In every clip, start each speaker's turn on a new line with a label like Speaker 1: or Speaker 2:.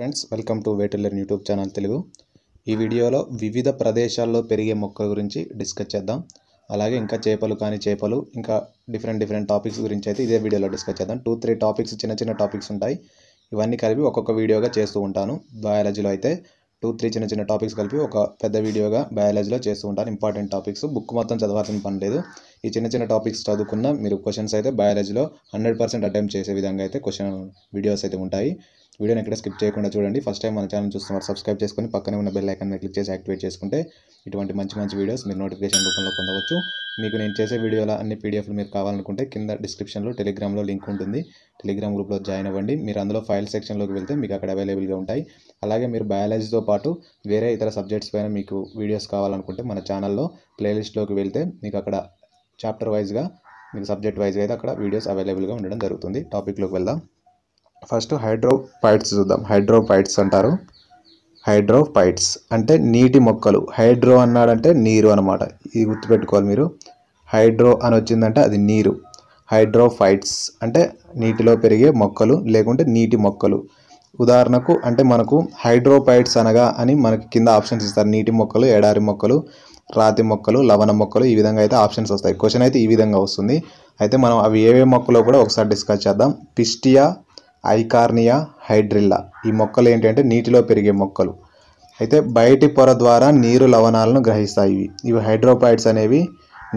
Speaker 1: friends welcome to వేటల్లర్ YouTube channel Telugu ఈ వీడియోలో వివిధ ప్రదేశాల్లో పెరిగే మొక్కల గురించి డిస్కస్ చేద్దాం అలాగే ఇంకా చేపలు కానీ చేపలు ఇంకా డిఫరెంట్ డిఫరెంట్ టాపిక్స్ గురించి అయితే ఇదే వీడియోలో డిస్కస్ చేద్దాం టూ త్రీ టాపిక్స్ చిన్న చిన్న టాపిక్స్ ఉంటాయి ఇవన్నీ కలిపి ఒక్కొక్క వీడియోగా చేస్తూ ఉంటాను బయాలజీలో అయితే టూ త్రీ చిన్న చిన్న టాపిక్స్ కలిపి ఒక పెద్ద వీడియోగా బయాలజీలో చేస్తూ ఉంటాను ఇంపార్టెంట్ టాపిక్స్ బుక్ మొత్తం చదవాల్సిన పని లేదు ఈ చిన్న చిన్న టాపిక్స్ చదువుకున్న మీరు క్వశ్చన్స్ అయితే బయాలజీలో హండ్రెడ్ పర్సెంట్ అటెంప్ట్ చేసే విధంగా అయితే క్వశ్చన్ వీడియోస్ అయితే ఉంటాయి వీడియోని ఎక్కడ స్కిప్ చేయకుండా చూడండి ఫస్ట్ టైం మన ఛానల్ చూస్తున్నారు సబ్స్క్రైబ్ చేసుకుని పక్కనే ఉన్న బెల్ ఐకాన్ క్లిక్ చేసి యాక్టివేట్ చేసుకుంటే ఇటువంటి మంచి మంచి వీడియోస్ మీరు నోటిఫికేషన్ రూపంలో పొందవచ్చు మీకు నేను చేసే వీడియోల అన్ని పీడిఎఫ్లు మీరు కావాలనుకుంటే కింద డిస్క్రిప్షన్లో టెలిగ్రామ్లో లింక్ ఉంటుంది టెలిగ్రామ్ గ్రూప్లో జాయిన్ అవ్వండి మీరు అందులో ఫైల్ సెక్షన్లోకి వెళ్తే మీకు అక్కడ అవైలబుల్గా ఉంటాయి అలాగే మీరు బయాలజీతో పాటు వేరే ఇతర సబ్జెక్ట్స్ పైన మీకు వీడియోస్ కావాలనుకుంటే మన ఛానల్లో ప్లేలిస్ట్లోకి వెళ్తే మీకు అక్కడ చాప్టర్ వైజ్గా మీకు సబ్జెక్ట్ వైజ్గా అయితే అక్కడ వీడియోస్ అవైలబుల్గా ఉండడం జరుగుతుంది టాపిక్లోకి వెళ్దాం ఫస్ట్ హైడ్రోపైట్స్ చూద్దాం హైడ్రోపైట్స్ అంటారు హైడ్రోపైట్స్ అంటే నీటి మొక్కలు హైడ్రో అన్నాడంటే నీరు అనమాట ఇది గుర్తుపెట్టుకోవాలి మీరు హైడ్రో అని వచ్చిందంటే అది నీరు హైడ్రోఫైట్స్ అంటే నీటిలో పెరిగే మొక్కలు లేకుంటే నీటి మొక్కలు ఉదాహరణకు అంటే మనకు హైడ్రోపైట్స్ అనగా అని మనకి కింద ఆప్షన్స్ ఇస్తారు నీటి మొక్కలు ఎడారి మొక్కలు రాతి మొక్కలు లవణ మొక్కలు ఈ విధంగా అయితే ఆప్షన్స్ వస్తాయి క్వశ్చన్ అయితే ఈ విధంగా వస్తుంది అయితే మనం అవి ఏవే మొక్కలో కూడా ఒకసారి డిస్కస్ చేద్దాం పిస్టియా ఐకార్నియా హైడ్రిల్లా ఈ మొక్కలు ఏంటంటే నీటిలో పెరిగే మొక్కలు అయితే బయటి పొర ద్వారా నీరు లవణాలను గ్రహిస్తాయి ఇవి ఇవి హైడ్రోపాయిడ్స్ అనేవి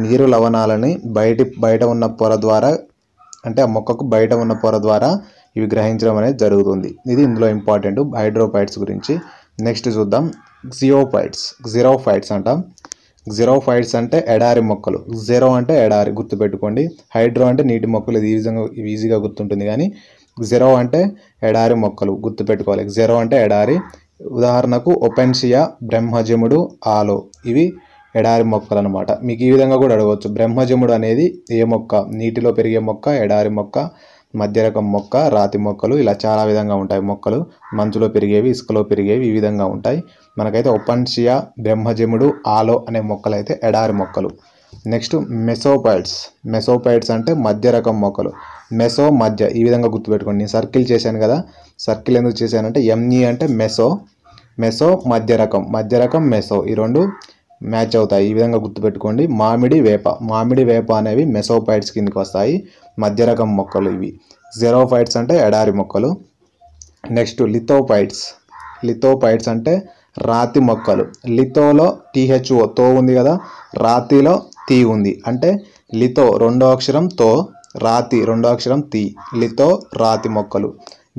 Speaker 1: నీరు లవణాలని బయటి బయట ఉన్న పొర ద్వారా అంటే ఆ మొక్కకు బయట ఉన్న పొర ద్వారా ఇవి గ్రహించడం అనేది జరుగుతుంది ఇది ఇందులో ఇంపార్టెంట్ హైడ్రోపాయిడ్స్ గురించి నెక్స్ట్ చూద్దాం జియోఫైట్స్ జిరోఫైట్స్ అంటాం జిరోఫైట్స్ అంటే ఎడారి మొక్కలు జీరో అంటే ఎడారి గుర్తుపెట్టుకోండి హైడ్రో అంటే నీటి మొక్కలు ఇది ఈజీగా ఈజీగా గుర్తుంటుంది కానీ జెరో అంటే ఎడారి మొక్కలు గుర్తుపెట్టుకోవాలి జెరో అంటే ఎడారి ఉదాహరణకు ఒపెన్షియా బ్రహ్మజముడు ఆలో ఇవి ఎడారి మొక్కలు అనమాట మీకు ఈ విధంగా కూడా అడగవచ్చు బ్రహ్మజముడు అనేది ఏ మొక్క నీటిలో పెరిగే మొక్క ఎడారి మొక్క మధ్యరకం మొక్క రాతి మొక్కలు ఇలా చాలా విధంగా ఉంటాయి మొక్కలు మంచులో పెరిగేవి ఇసుకలో పెరిగేవి ఈ విధంగా ఉంటాయి మనకైతే ఒపన్షియా బ్రహ్మజముడు ఆలో అనే మొక్కలు అయితే ఎడారి మొక్కలు నెక్స్ట్ మెసోపైడ్స్ మెసోపైడ్స్ అంటే మధ్య రకం మొక్కలు మెసో మధ్య ఈ విధంగా గుర్తుపెట్టుకోండి నేను సర్కిల్ చేశాను కదా సర్కిల్ ఎందుకు చేశానంటే ఎంఈ e అంటే మెసో మెసో మధ్య రకం మధ్య రకం మెసో ఈ రెండు మ్యాచ్ అవుతాయి ఈ విధంగా గుర్తుపెట్టుకోండి మామిడి వేప మామిడి వేప అనేవి మెసోపైడ్స్ కిందకి వస్తాయి మధ్య రకం మొక్కలు ఇవి జెరోఫైట్స్ అంటే ఎడారి మొక్కలు నెక్స్ట్ లితోపైడ్స్ లితోపైడ్స్ అంటే రాతి మొక్కలు లిథోలో టీహెచ్ఓ తో ఉంది కదా రాతిలో తీ ఉంది అంటే లితో రెండో అక్షరం తో రాతి రెండో అక్షరం తీ లితో రాతి మొక్కలు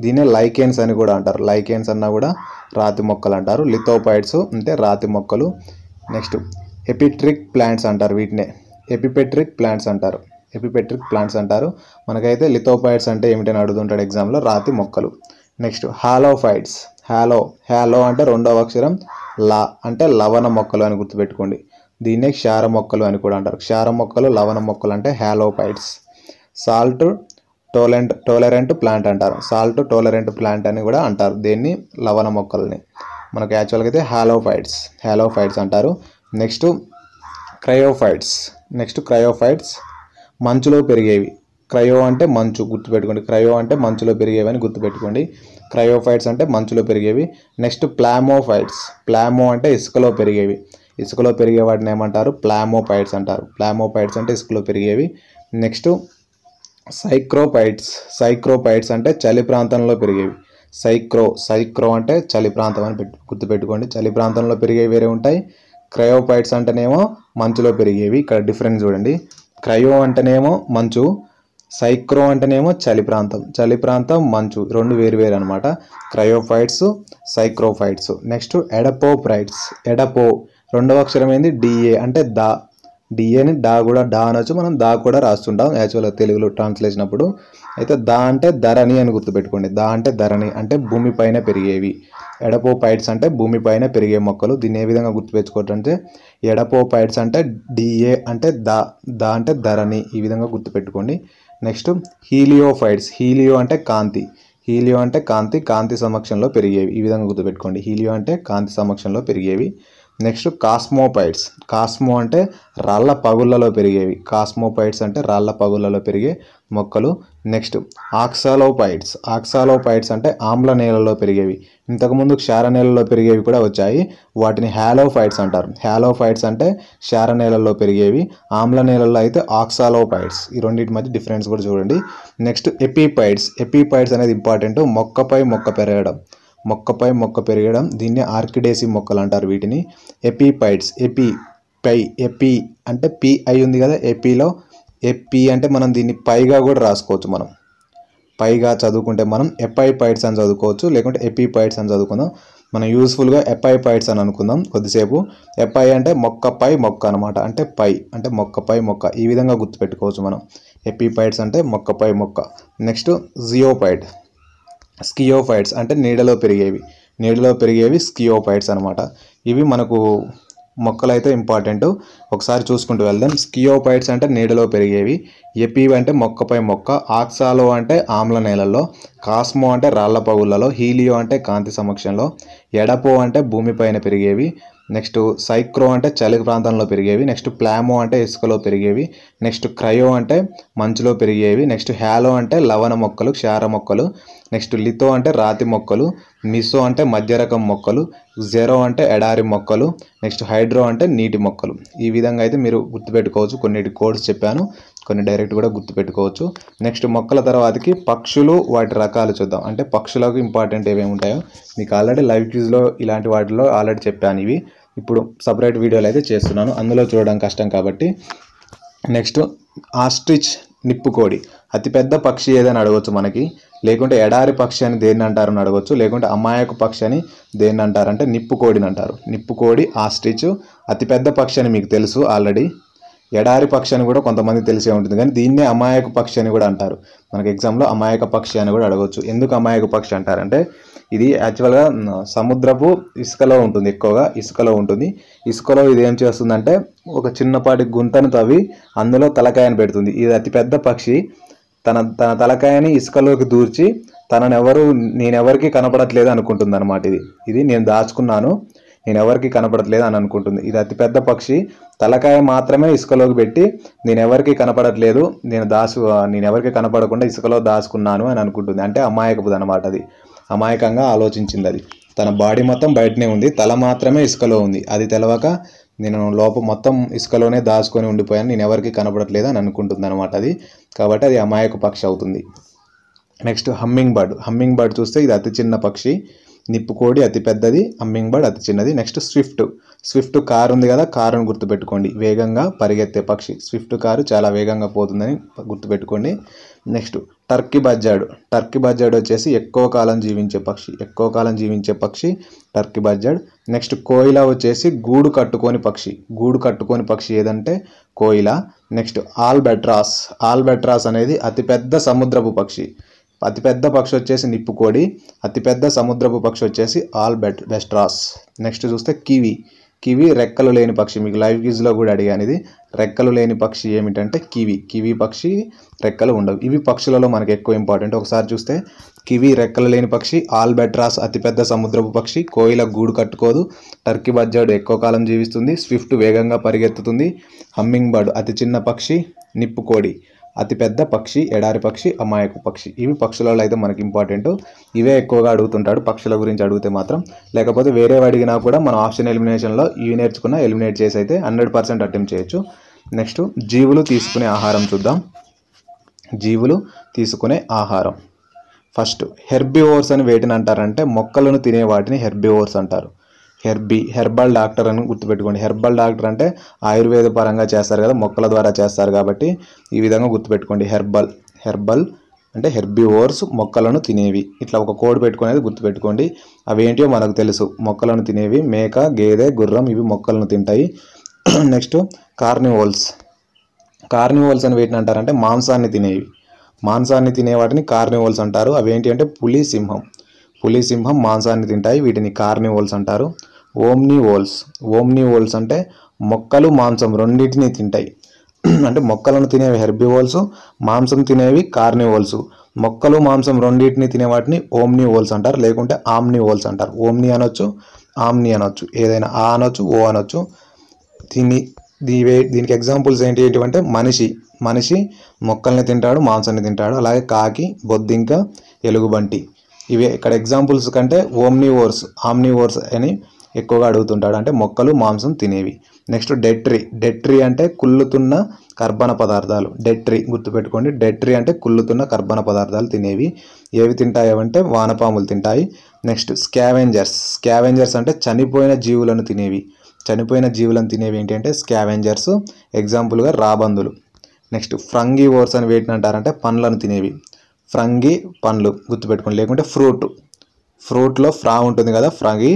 Speaker 1: దీనే లైకెన్స్ అని కూడా అంటారు లైకెన్స్ అన్నా కూడా రాతి మొక్కలు అంటారు లితోపైడ్స్ అంటే రాతి మొక్కలు నెక్స్ట్ ఎపిట్రిక్ ప్లాంట్స్ అంటారు వీటినే ఎపిపెట్రిక్ ప్లాంట్స్ అంటారు ఎపిపెట్రిక్ ప్లాంట్స్ అంటారు మనకైతే లితోపైడ్స్ అంటే ఏమిటని అడుగుతుంటాడు ఎగ్జామ్లో రాతి మొక్కలు నెక్స్ట్ హాలోఫైడ్స్ హ్యాలో హ్యాలో అంటే రెండవ అక్షరం లా అంటే లవణ మొక్కలు అని గుర్తుపెట్టుకోండి దీన్నే క్షార మొక్కలు అని కూడా అంటారు క్షార మొక్కలు లవణ మొక్కలు అంటే halophytes salt tolerant tolerant plant అంటారు సాల్ట్ టోలరెంట్ ప్లాంట్ అని కూడా అంటారు దీన్ని లవణ మొక్కల్ని మనకు యాక్చువల్గా అయితే హ్యాలోఫైట్స్ హ్యాలోఫైట్స్ అంటారు నెక్స్ట్ క్రయోఫైట్స్ నెక్స్ట్ క్రయోఫైట్స్ మంచులో పెరిగేవి క్రయో అంటే మంచు గుర్తుపెట్టుకోండి క్రయో అంటే మంచులో పెరిగేవి అని గుర్తుపెట్టుకోండి క్రయోఫైట్స్ అంటే మంచులో పెరిగేవి నెక్స్ట్ ప్లామోఫైట్స్ ప్లామో అంటే ఇసుకలో పెరిగేవి ఇసుకలో పెరిగే వాటిని ఏమంటారు ప్లామోపైడ్స్ అంటారు ప్లామోపైడ్స్ అంటే ఇసుకలో పెరిగేవి నెక్స్ట్ సైక్రోపైడ్స్ సైక్రోపైడ్స్ అంటే చలి ప్రాంతంలో పెరిగేవి సైక్రో సైక్రో అంటే చలి ప్రాంతం అని పెట్టు గుర్తుపెట్టుకోండి చలి ప్రాంతంలో పెరిగేవి వేరే ఉంటాయి క్రయోపైడ్స్ అంటేనేమో మంచులో పెరిగేవి ఇక్కడ డిఫరెన్స్ చూడండి క్రయో అంటేనేమో మంచు సైక్రో అంటేనేమో చలి ప్రాంతం చలి ప్రాంతం మంచు రెండు వేరు వేరు అనమాట క్రయోఫైట్స్ సైక్రోఫైట్స్ నెక్స్ట్ ఎడపోప్రైట్స్ ఎడపో రెండవ అక్షరం ఏంది డిఏ అంటే దా డిఏని డా కూడా డా అనొచ్చు మనం దా కూడా రాస్తుంటాం యాక్చువల్గా తెలుగులో ట్రాన్స్లేషన్ అప్పుడు అయితే దా అంటే ధరణి అని గుర్తుపెట్టుకోండి దా అంటే ధరణి అంటే భూమిపైన పెరిగేవి ఎడపోపైడ్స్ అంటే భూమిపైన పెరిగే మొక్కలు దీన్ని ఏ విధంగా గుర్తుపెట్టుకోవటంటే ఎడపోపైడ్స్ అంటే డిఏ అంటే దా దా అంటే ధరణి ఈ విధంగా గుర్తుపెట్టుకోండి నెక్స్ట్ హీలియోఫైడ్స్ హీలియో అంటే కాంతి హీలియో అంటే కాంతి కాంతి సమక్షంలో పెరిగేవి ఈ విధంగా గుర్తుపెట్టుకోండి హీలియో అంటే కాంతి సమక్షంలో పెరిగేవి నెక్స్ట్ కాస్మోపైట్స్ కాస్మో అంటే రాళ్ళ పగుళ్ళలో పెరిగేవి కాస్మోపైట్స్ అంటే రాళ్ళ పగుళ్ళలో పెరిగే మొక్కలు నెక్స్ట్ ఆక్సాలోపైట్స్ ఆక్సాలోపైట్స్ అంటే ఆమ్ల నేలలో పెరిగేవి ఇంతకుముందు క్షార నేలలో పెరిగేవి కూడా వచ్చాయి వాటిని హ్యాలోఫైట్స్ అంటారు హ్యాలోఫైట్స్ అంటే క్షార నేలలో పెరిగేవి ఆమ్ల నేలలో అయితే ఆక్సాలోపైట్స్ ఈ రెండింటి మధ్య డిఫరెన్స్ కూడా చూడండి నెక్స్ట్ ఎపీపైట్స్ ఎపీపైట్స్ అనేది ఇంపార్టెంట్ మొక్కపై మొక్క పెరగడం మొక్కపై మొక్క పెరగడం దీన్ని ఆర్కిడేసి మొక్కలు అంటారు వీటిని ఎపిపైడ్స్ ఎపి పై ఎపి అంటే పిఐ ఉంది కదా ఎపిలో ఎపి అంటే మనం దీన్ని పైగా కూడా రాసుకోవచ్చు మనం పైగా చదువుకుంటే మనం ఎపైపైడ్స్ అని చదువుకోవచ్చు లేకుంటే ఎపిపైడ్స్ అని చదువుకుందాం మనం యూస్ఫుల్గా ఎపైపైడ్స్ అని అనుకుందాం కొద్దిసేపు ఎపై అంటే మొక్కపై మొక్క అనమాట అంటే పై అంటే మొక్కపై మొక్క ఈ విధంగా గుర్తుపెట్టుకోవచ్చు మనం ఎపిపైడ్స్ అంటే మొక్కపై మొక్క నెక్స్ట్ జియోపైడ్ స్కియోఫైట్స్ అంటే నీడలో పెరిగేవి నీడలో పెరిగేవి స్కియోఫైట్స్ అనమాట ఇవి మనకు మొక్కలైతే ఇంపార్టెంట్ ఒకసారి చూసుకుంటూ వెళ్దాం స్కియోపైట్స్ అంటే నీడలో పెరిగేవి ఎపీవ్ అంటే మొక్కపై మొక్క ఆక్సాలో అంటే ఆమ్ల నేలల్లో కాస్మో అంటే రాళ్ల పగుళ్లలో హీలియో అంటే కాంతి సమక్షంలో ఎడపో అంటే భూమిపైన పెరిగేవి నెక్స్ట్ సైక్రో అంటే చలి ప్రాంతంలో పెరిగేవి నెక్స్ట్ ప్లామో అంటే ఇసుకలో పెరిగేవి నెక్స్ట్ క్రయో అంటే మంచులో పెరిగేవి నెక్స్ట్ హ్యాలో అంటే లవణ మొక్కలు క్షార మొక్కలు నెక్స్ట్ లితో అంటే రాతి మొక్కలు మిసో అంటే మధ్యరకం మొక్కలు జెరో అంటే ఎడారి మొక్కలు నెక్స్ట్ హైడ్రో అంటే నీటి మొక్కలు ఈ విధంగా అయితే మీరు గుర్తుపెట్టుకోవచ్చు కొన్నిటి కోడ్స్ చెప్పాను కొన్ని డైరెక్ట్ కూడా గుర్తుపెట్టుకోవచ్చు నెక్స్ట్ మొక్కల తర్వాతకి పక్షులు వాటి రకాలు చూద్దాం అంటే పక్షులకు ఇంపార్టెంట్ ఏమేమి ఉంటాయో మీకు ఆల్రెడీ లైవ్ క్యూజ్లో ఇలాంటి వాటిలో ఆల్రెడీ చెప్పాను ఇవి ఇప్పుడు సపరేట్ వీడియోలు అయితే చేస్తున్నాను అందులో చూడడం కష్టం కాబట్టి నెక్స్ట్ ఆస్ట్రిచ్ నిప్పుకోడి అతిపెద్ద పక్షి ఏదని అడగవచ్చు మనకి లేకుంటే ఎడారి పక్షి అని దేన్ని అంటారని అడగవచ్చు లేకుంటే అమాయక పక్షి అని దేన్ని అంటారంటే నిప్పుకోడిని అంటారు నిప్పుకోడి ఆస్ట్రిచ్ అతిపెద్ద పక్షి అని మీకు తెలుసు ఆల్రెడీ ఎడారి పక్షి అని కూడా కొంతమంది తెలిసే ఉంటుంది కానీ దీన్నే అమాయక పక్షి అని కూడా అంటారు మనకి ఎగ్జామ్లో అమాయక పక్షి అని కూడా అడగవచ్చు ఎందుకు అమాయక పక్షి అంటారంటే ఇది యాక్చువల్గా సముద్రపు ఇసుకలో ఉంటుంది ఎక్కువగా ఇసుకలో ఉంటుంది ఇసుకలో ఇది ఏం చేస్తుందంటే ఒక చిన్నపాటి గుంతను తవ్వి అందులో తలకాయను పెడుతుంది ఇది అతిపెద్ద పక్షి తన తన తలకాయని ఇసుకలోకి దూర్చి ఎవరు నేనెవరికి కనపడట్లేదు అనుకుంటుంది అనమాట ఇది ఇది నేను దాచుకున్నాను నేను ఎవరికి కనపడట్లేదు అని అనుకుంటుంది ఇది అతిపెద్ద పక్షి తలకాయ మాత్రమే ఇసుకలోకి పెట్టి నేను ఎవరికి కనపడట్లేదు నేను దాసు నేను ఎవరికి కనపడకుండా ఇసుకలో దాచుకున్నాను అని అనుకుంటుంది అంటే అమాయకపు అనమాట అది అమాయకంగా ఆలోచించింది అది తన బాడీ మొత్తం బయటనే ఉంది తల మాత్రమే ఇసుకలో ఉంది అది తెలవక నేను లోప మొత్తం ఇసుకలోనే దాచుకొని ఉండిపోయాను నేను ఎవరికి కనపడట్లేదు అని అనుకుంటుంది అనమాట అది కాబట్టి అది అమాయక పక్షి అవుతుంది next hummingbird hummingbird చూస్తే ఇది అతి చిన్న పక్షి నిప్పుకోడి అతి పెద్దది అమ్మింగ్బర్డ్ అతి చిన్నది నెక్స్ట్ స్విఫ్ట్ స్విఫ్ట్ కార్ ఉంది కదా కారును గుర్తుపెట్టుకోండి వేగంగా పరిగెత్తే పక్షి స్విఫ్ట్ కారు చాలా వేగంగా పోతుందని గుర్తుపెట్టుకోండి next turkey buzzard turkey buzzard వచ్చేసి ఎక్కువ కాలం జీవించే పక్షి ఎక్కువ కాలం జీవించే పక్షి టర్కీ బజ్జాడ్ నెక్స్ట్ కోయిల వచ్చేసి గూడు కట్టుకొని పక్షి గూడు కట్టుకొని పక్షి ఏదంటే కోయిల నెక్స్ట్ ఆల్బెట్రాస్ ఆల్బెట్రాస్ అనేది అతిపెద్ద సముద్రపు పక్షి అతిపెద్ద పక్షి వచ్చేసి నిప్పుకోడి అతిపెద్ద సముద్రపు పక్షి వచ్చేసి ఆల్ బెట్ బెస్ట్రాస్ నెక్స్ట్ చూస్తే కివి కివి రెక్కలు లేని పక్షి మీకు లైవ్ గీజ్లో కూడా అడిగాను ఇది రెక్కలు లేని పక్షి ఏమిటంటే కివి కివి పక్షి రెక్కలు ఉండవు ఇవి పక్షులలో మనకు ఎక్కువ ఇంపార్టెంట్ ఒకసారి చూస్తే కివి రెక్కలు లేని పక్షి ఆల్బెట్రాస్ అతిపెద్ద సముద్రపు పక్షి కోయిల గూడు కట్టుకోదు టర్కీ బజ్జాడు ఎక్కువ కాలం జీవిస్తుంది స్విఫ్ట్ వేగంగా పరిగెత్తుతుంది హమ్మింగ్ బర్డ్ అతి చిన్న పక్షి నిప్పుకోడి అతిపెద్ద పక్షి ఎడారి పక్షి అమాయక పక్షి ఇవి పక్షులలో అయితే మనకి ఇంపార్టెంట్ ఇవే ఎక్కువగా అడుగుతుంటాడు పక్షుల గురించి అడిగితే మాత్రం లేకపోతే వేరే అడిగినా కూడా మనం ఆప్షన్ ఎలిమినేషన్లో ఇవి నేర్చుకున్న ఎలిమినేట్ చేసి అయితే హండ్రెడ్ పర్సెంట్ అటెంప్ట్ చేయొచ్చు నెక్స్ట్ జీవులు తీసుకునే ఆహారం చూద్దాం జీవులు తీసుకునే ఆహారం ఫస్ట్ హెర్బివోర్స్ అని వేటిని అంటారంటే మొక్కలను తినే వాటిని హెర్బివోర్స్ అంటారు హెర్బీ హెర్బల్ డాక్టర్ అని గుర్తుపెట్టుకోండి హెర్బల్ డాక్టర్ అంటే ఆయుర్వేద పరంగా చేస్తారు కదా మొక్కల ద్వారా చేస్తారు కాబట్టి ఈ విధంగా గుర్తుపెట్టుకోండి హెర్బల్ హెర్బల్ అంటే ఓర్స్ మొక్కలను తినేవి ఇట్లా ఒక కోడ్ పెట్టుకునేది గుర్తుపెట్టుకోండి అవి ఏంటో మనకు తెలుసు మొక్కలను తినేవి మేక గేదె గుర్రం ఇవి మొక్కలను తింటాయి నెక్స్ట్ కార్నివోల్స్ కార్నివోల్స్ అని వేటిని అంటారంటే మాంసాన్ని తినేవి మాంసాన్ని తినే వాటిని కార్నివోల్స్ అంటారు అవేంటి అంటే పులి సింహం పులి సింహం మాంసాన్ని తింటాయి వీటిని కార్నివోల్స్ అంటారు ఓమ్ని ఓల్స్ ఓమ్ని ఓల్స్ అంటే మొక్కలు మాంసం రెండింటిని తింటాయి అంటే మొక్కలను తినేవి హెర్బివోల్స్ మాంసం తినేవి కార్నివోల్స్ మొక్కలు మాంసం రెండింటిని తినే వాటిని ఓమ్ని ఓల్స్ అంటారు లేకుంటే ఆమ్ని ఓల్స్ అంటారు ఓమ్ని అనొచ్చు ఆమ్ని అనొచ్చు ఏదైనా ఆ అనొచ్చు ఓ అనొచ్చు దీన్ని దీనికి ఎగ్జాంపుల్స్ ఏంటి ఏంటివంటే మనిషి మనిషి మొక్కల్ని తింటాడు మాంసాన్ని తింటాడు అలాగే కాకి బొద్దింక ఎలుగుబంటి ఇవి ఇక్కడ ఎగ్జాంపుల్స్ కంటే ఓమ్ని ఓర్స్ ఆమ్ని ఓర్స్ అని ఎక్కువగా అడుగుతుంటాడు అంటే మొక్కలు మాంసం తినేవి నెక్స్ట్ డెట్రీ డెట్రీ అంటే కుళ్ళుతున్న కర్బన పదార్థాలు డెట్రీ గుర్తుపెట్టుకోండి డెట్రీ అంటే కుళ్ళుతున్న కర్బన పదార్థాలు తినేవి ఏవి తింటాయి అంటే వానపాములు తింటాయి నెక్స్ట్ స్కావెంజర్స్ స్కావెంజర్స్ అంటే చనిపోయిన జీవులను తినేవి చనిపోయిన జీవులను తినేవి ఏంటంటే స్కావెంజర్స్ ఎగ్జాంపుల్గా రాబందులు నెక్స్ట్ ఫ్రంగీ ఓర్స్ అని వేటిని అంటారంటే పండ్లను తినేవి ఫ్రంగి పండ్లు గుర్తుపెట్టుకోండి లేకుంటే ఫ్రూట్ ఫ్రూట్లో ఫ్రా ఉంటుంది కదా ఫ్రంగి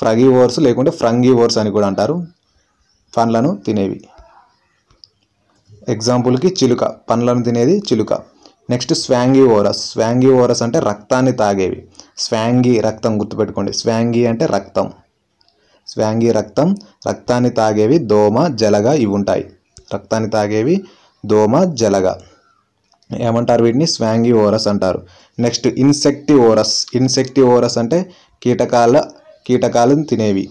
Speaker 1: ఫ్రగీవర్స్ లేకుంటే ఫ్రంగీవర్స్ అని కూడా అంటారు పండ్లను తినేవి ఎగ్జాంపుల్కి చిలుక పండ్లను తినేది చిలుక next sanguivorous sanguivorous అంటే రక్తాన్ని తాగేవి స్వాంగీ రక్తం గుర్తుపెట్టుకోండి స్వాంగి అంటే రక్తం స్వాంగి రక్తం రక్తాన్ని తాగేవి దోమ జలగ ఇవి ఉంటాయి రక్తాన్ని తాగేవి దోమ జలగ ఏమంటారు వీటిని స్వాంగీ ఓరస్ అంటారు next insectivorous insectivorous అంటే కీటకాల కీటకాలను తినేవి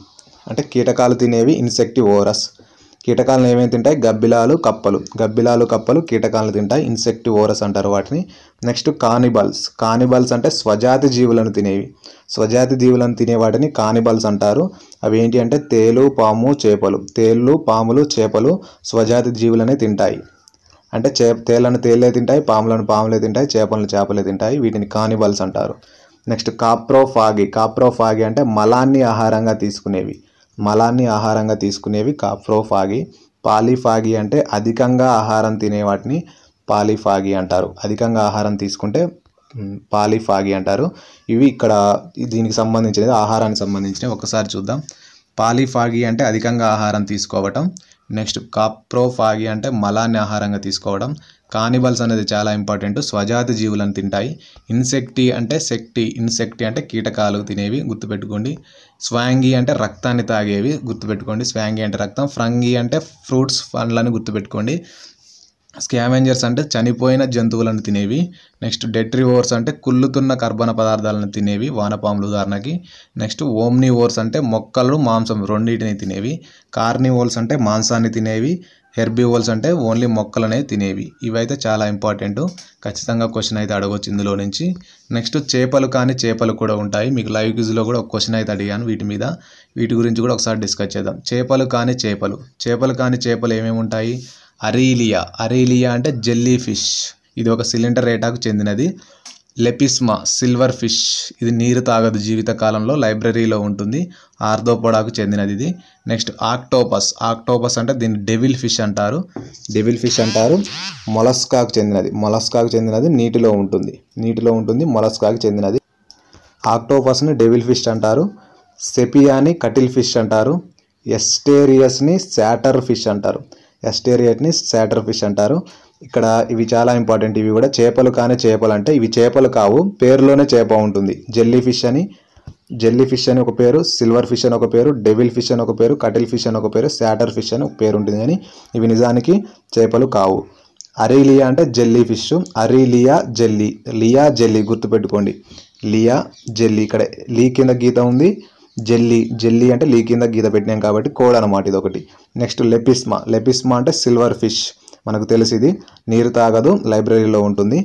Speaker 1: అంటే కీటకాలు తినేవి ఇన్సెక్టివోరస్ కీటకాలను ఏమేమి తింటాయి గబ్బిలాలు కప్పలు గబ్బిలాలు కప్పలు కీటకాలను తింటాయి ఇన్సెక్టివోరస్ అంటారు వాటిని నెక్స్ట్ కానిబల్స్ కానిబల్స్ అంటే స్వజాతి జీవులను తినేవి స్వజాతి జీవులను తినే వాటిని కానిబల్స్ అంటారు అవి ఏంటి అంటే తేలు పాము చేపలు తేళ్ళు పాములు చేపలు స్వజాతి జీవులనే తింటాయి అంటే చే తేళ్లను తేళ్లే తింటాయి పాములను పాములే తింటాయి చేపలను చేపలే తింటాయి వీటిని కానిబల్స్ అంటారు నెక్స్ట్ కాప్రోఫాగి కాప్రోఫాగి అంటే మలాన్ని ఆహారంగా తీసుకునేవి మలాన్ని ఆహారంగా తీసుకునేవి కాప్రోఫాగి పాలిఫాగి అంటే అధికంగా ఆహారం తినే వాటిని పాలిఫాగి అంటారు అధికంగా ఆహారం తీసుకుంటే పాలిఫాగి అంటారు ఇవి ఇక్కడ దీనికి సంబంధించిన ఆహారానికి సంబంధించినవి ఒకసారి చూద్దాం పాలిఫాగి అంటే అధికంగా ఆహారం తీసుకోవటం నెక్స్ట్ కాప్రోఫాగి అంటే మలాన్ని ఆహారంగా తీసుకోవడం కానిబల్స్ అనేది చాలా ఇంపార్టెంట్ స్వజాతి జీవులను తింటాయి ఇన్సెక్టి అంటే సెక్టి ఇన్సెక్టి అంటే కీటకాలు తినేవి గుర్తుపెట్టుకోండి స్వాంగి అంటే రక్తాన్ని తాగేవి గుర్తుపెట్టుకోండి స్వాంగి అంటే రక్తం ఫ్రంగి అంటే ఫ్రూట్స్ పండ్లని గుర్తుపెట్టుకోండి స్కావెంజర్స్ అంటే చనిపోయిన జంతువులను తినేవి నెక్స్ట్ డెట్రివోర్స్ అంటే కుళ్ళుతున్న కర్బన పదార్థాలను తినేవి వానపాములు ఉదాహరణకి నెక్స్ట్ ఓమ్నివోర్స్ అంటే మొక్కలు మాంసం రెండింటిని తినేవి కార్నివోల్స్ అంటే మాంసాన్ని తినేవి హెర్బివోల్స్ అంటే ఓన్లీ మొక్కలనే తినేవి ఇవైతే చాలా ఇంపార్టెంట్ ఖచ్చితంగా క్వశ్చన్ అయితే అడగొచ్చు ఇందులో నుంచి నెక్స్ట్ చేపలు కానీ చేపలు కూడా ఉంటాయి మీకు లైవ్ క్విజ్లో కూడా ఒక క్వశ్చన్ అయితే అడిగాను వీటి మీద వీటి గురించి కూడా ఒకసారి డిస్కస్ చేద్దాం చేపలు కానీ చేపలు చేపలు కానీ చేపలు ఏమేమి ఉంటాయి అరీలియా అరీలియా అంటే జెల్లీ ఫిష్ ఇది ఒక సిలిండర్ రేటాకు చెందినది లెపిస్మా సిల్వర్ ఫిష్ ఇది నీరు తాగదు జీవితకాలంలో లైబ్రరీలో ఉంటుంది ఆర్థోపోడాకు చెందినది ఇది నెక్స్ట్ ఆక్టోపస్ ఆక్టోపస్ అంటే దీన్ని డెవిల్ ఫిష్ అంటారు డెవిల్ ఫిష్ అంటారు మొలస్కాకు చెందినది మొలస్కాకు చెందినది నీటిలో ఉంటుంది నీటిలో ఉంటుంది మొలస్కాకు చెందినది ఆక్టోపస్ని డెవిల్ ఫిష్ అంటారు సెపియాని కటిల్ ఫిష్ అంటారు ఎస్టేరియస్ని శాటర్ ఫిష్ అంటారు ఎస్టేరియట్ని శాటర్ ఫిష్ అంటారు ఇక్కడ ఇవి చాలా ఇంపార్టెంట్ ఇవి కూడా చేపలు కానీ చేపలు అంటే ఇవి చేపలు కావు పేరులోనే చేప ఉంటుంది జెల్లీ ఫిష్ అని జెల్లీ ఫిష్ అని ఒక పేరు సిల్వర్ ఫిష్ అని ఒక పేరు డెవిల్ ఫిష్ అని ఒక పేరు కటిల్ ఫిష్ అని ఒక పేరు శాటర్ ఫిష్ అని ఒక పేరు ఉంటుంది కానీ ఇవి నిజానికి చేపలు కావు అరీలియా అంటే జెల్లీ ఫిష్ అరీలియా జెల్లీ లియా జెల్లీ గుర్తుపెట్టుకోండి లియా జెల్లీ ఇక్కడ లీ కింద గీత ఉంది జెల్లీ జెల్లీ అంటే లీ కింద గీత పెట్టినాం కాబట్టి కోడ్ అనమాట ఇది ఒకటి నెక్స్ట్ లెపిస్మా లెపిస్మా అంటే సిల్వర్ ఫిష్ మనకు తెలిసింది నీరు తాగదు లైబ్రరీలో ఉంటుంది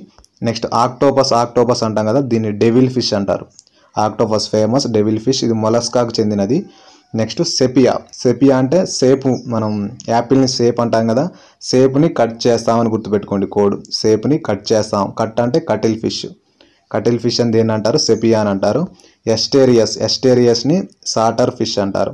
Speaker 1: నెక్స్ట్ ఆక్టోపస్ ఆక్టోపస్ అంటాం కదా దీన్ని డెవిల్ ఫిష్ అంటారు ఆక్టోపస్ ఫేమస్ డెవిల్ ఫిష్ ఇది మొలస్కాకు చెందినది నెక్స్ట్ సెపియా సెపియా అంటే సేపు మనం యాపిల్ని సేప్ అంటాం కదా సేపుని కట్ చేస్తామని గుర్తుపెట్టుకోండి కోడు సేపుని కట్ చేస్తాం కట్ అంటే కటిల్ ఫిష్ కటిల్ ఫిష్ అని దేని అంటారు సెపియా అని అంటారు ఎస్టేరియస్ ఎస్టేరియస్ని సాటర్ ఫిష్ అంటారు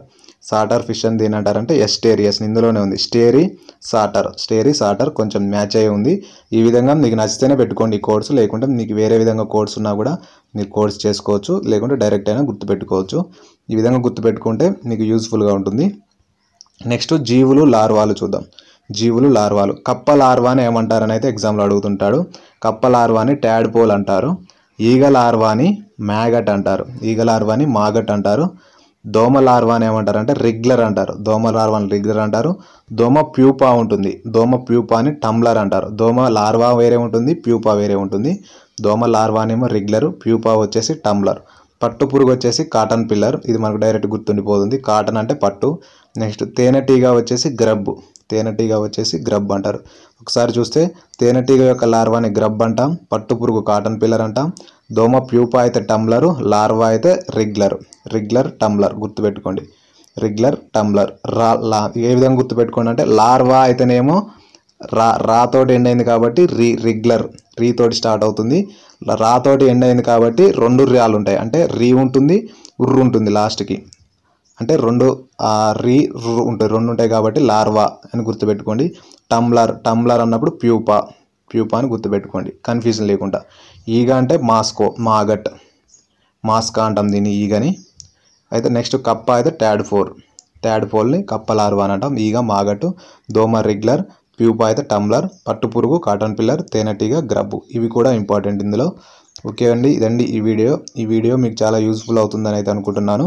Speaker 1: సాటర్ ఫిష్ అని దీని అంటారంటే ఎస్టేరియస్ ఇందులోనే ఉంది స్టేరీ సాటర్ స్టేరీ సాటర్ కొంచెం మ్యాచ్ అయి ఉంది ఈ విధంగా మీకు నచ్చితేనే పెట్టుకోండి ఈ కోర్సు లేకుంటే మీకు వేరే విధంగా కోర్స్ ఉన్నా కూడా మీరు కోర్స్ చేసుకోవచ్చు లేకుంటే డైరెక్ట్ అయినా గుర్తుపెట్టుకోవచ్చు ఈ విధంగా గుర్తుపెట్టుకుంటే మీకు యూజ్ఫుల్గా ఉంటుంది నెక్స్ట్ జీవులు లార్వాలు చూద్దాం జీవులు లార్వాలు కప్ప లార్వాని ఏమంటారని అయితే ఎగ్జామ్లో అడుగుతుంటాడు కప్ప లార్వాని పోల్ అంటారు ఈగ లార్వాని మ్యాగట్ అంటారు ఈగ లార్వాని మాగట్ అంటారు దోమ లార్వా అని ఏమంటారు అంటే రెగ్యులర్ అంటారు దోమ లార్వా అని రెగ్యులర్ అంటారు దోమ ప్యూపా ఉంటుంది దోమ ప్యూపా అని టంబ్లర్ అంటారు దోమ లార్వా వేరే ఉంటుంది ప్యూపా వేరే ఉంటుంది దోమ లార్వా అనేమో రెగ్యులర్ ప్యూపా వచ్చేసి టంబ్లర్ పట్టు పురుగు వచ్చేసి కాటన్ పిల్లర్ ఇది మనకు డైరెక్ట్ గుర్తుండిపోతుంది కాటన్ అంటే పట్టు నెక్స్ట్ తేనెటీగ వచ్చేసి గ్రబ్ తేనెటీగ వచ్చేసి గ్రబ్ అంటారు ఒకసారి చూస్తే తేనెటీగ యొక్క లార్వాని గ్రబ్ అంటాం పట్టు పురుగు కాటన్ పిల్లర్ అంటాం దోమ ప్యూప అయితే టంబ్లరు లార్వా అయితే రెగ్యులర్ రెగ్యులర్ టంబ్లర్ గుర్తుపెట్టుకోండి రెగ్యులర్ టంబ్లర్ రా లా ఏ విధంగా గుర్తుపెట్టుకోండి అంటే లార్వా అయితేనేమో రా రాతోటి ఎండ్ అయింది కాబట్టి రీ రెగ్యులర్ తోటి స్టార్ట్ అవుతుంది రాతోటి ఎండ్ అయింది కాబట్టి రెండు రియాలు ఉంటాయి అంటే రీ ఉంటుంది ఉర్రు ఉంటుంది లాస్ట్కి అంటే రెండు రీ ఉంటాయి రెండు ఉంటాయి కాబట్టి లార్వా అని గుర్తుపెట్టుకోండి టంబ్లర్ టంబ్లర్ అన్నప్పుడు ప్యూపా ప్యూపా అని గుర్తుపెట్టుకోండి కన్ఫ్యూజన్ లేకుండా ఈగ అంటే మాస్కో మాగట్ మాస్కా అంటాం దీన్ని ఈగని అయితే నెక్స్ట్ కప్ప అయితే ట్యాడ్ ఫోర్ ట్యాడ్ ఫోల్ని కప్ప అని అంటాం ఈగ మాగట్టు దోమ రెగ్యులర్ ప్యూపా అయితే టంబ్లర్ పట్టు పురుగు కాటన్ పిల్లర్ తేనెటీగ గ్రబ్బు ఇవి కూడా ఇంపార్టెంట్ ఇందులో ఓకే అండి ఇదండి ఈ వీడియో ఈ వీడియో మీకు చాలా యూస్ఫుల్ అవుతుందని అయితే అనుకుంటున్నాను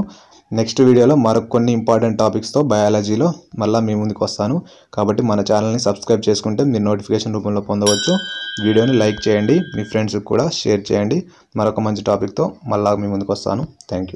Speaker 1: నెక్స్ట్ వీడియోలో మరొకొన్ని ఇంపార్టెంట్ టాపిక్స్తో బయాలజీలో మళ్ళీ మీ ముందుకు వస్తాను కాబట్టి మన ఛానల్ని సబ్స్క్రైబ్ చేసుకుంటే మీరు నోటిఫికేషన్ రూపంలో పొందవచ్చు వీడియోని లైక్ చేయండి మీ ఫ్రెండ్స్కి కూడా షేర్ చేయండి మరొక మంచి టాపిక్తో మళ్ళీ మీ ముందుకు వస్తాను థ్యాంక్